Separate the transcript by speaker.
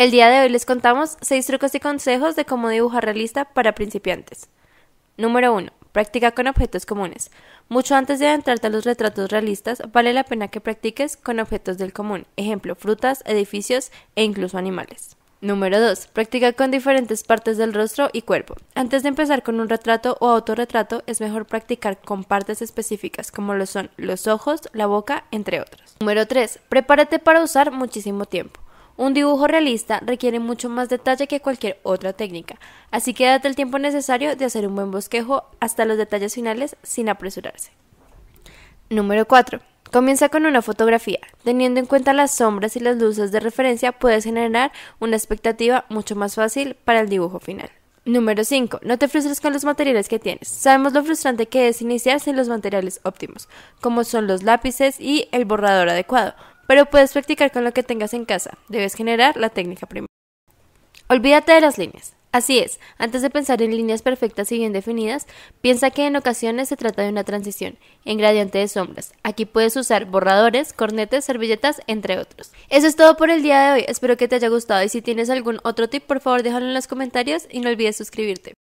Speaker 1: El día de hoy les contamos 6 trucos y consejos de cómo dibujar realista para principiantes. Número 1. Practica con objetos comunes. Mucho antes de adentrarte a los retratos realistas, vale la pena que practiques con objetos del común, ejemplo, frutas, edificios e incluso animales. Número 2. Practica con diferentes partes del rostro y cuerpo. Antes de empezar con un retrato o autorretrato, es mejor practicar con partes específicas como lo son los ojos, la boca, entre otros. Número 3. Prepárate para usar muchísimo tiempo. Un dibujo realista requiere mucho más detalle que cualquier otra técnica, así que date el tiempo necesario de hacer un buen bosquejo hasta los detalles finales sin apresurarse.
Speaker 2: Número 4.
Speaker 1: Comienza con una fotografía. Teniendo en cuenta las sombras y las luces de referencia, puedes generar una expectativa mucho más fácil para el dibujo final. Número 5. No te frustres con los materiales que tienes. Sabemos lo frustrante que es iniciarse en los materiales óptimos, como son los lápices y el borrador adecuado pero puedes practicar con lo que tengas en casa. Debes generar la técnica primero. Olvídate de las líneas. Así es, antes de pensar en líneas perfectas y bien definidas, piensa que en ocasiones se trata de una transición, en gradiente de sombras. Aquí puedes usar borradores, cornetes, servilletas, entre otros. Eso es todo por el día de hoy, espero que te haya gustado y si tienes algún otro tip, por favor déjalo en los comentarios y no olvides suscribirte.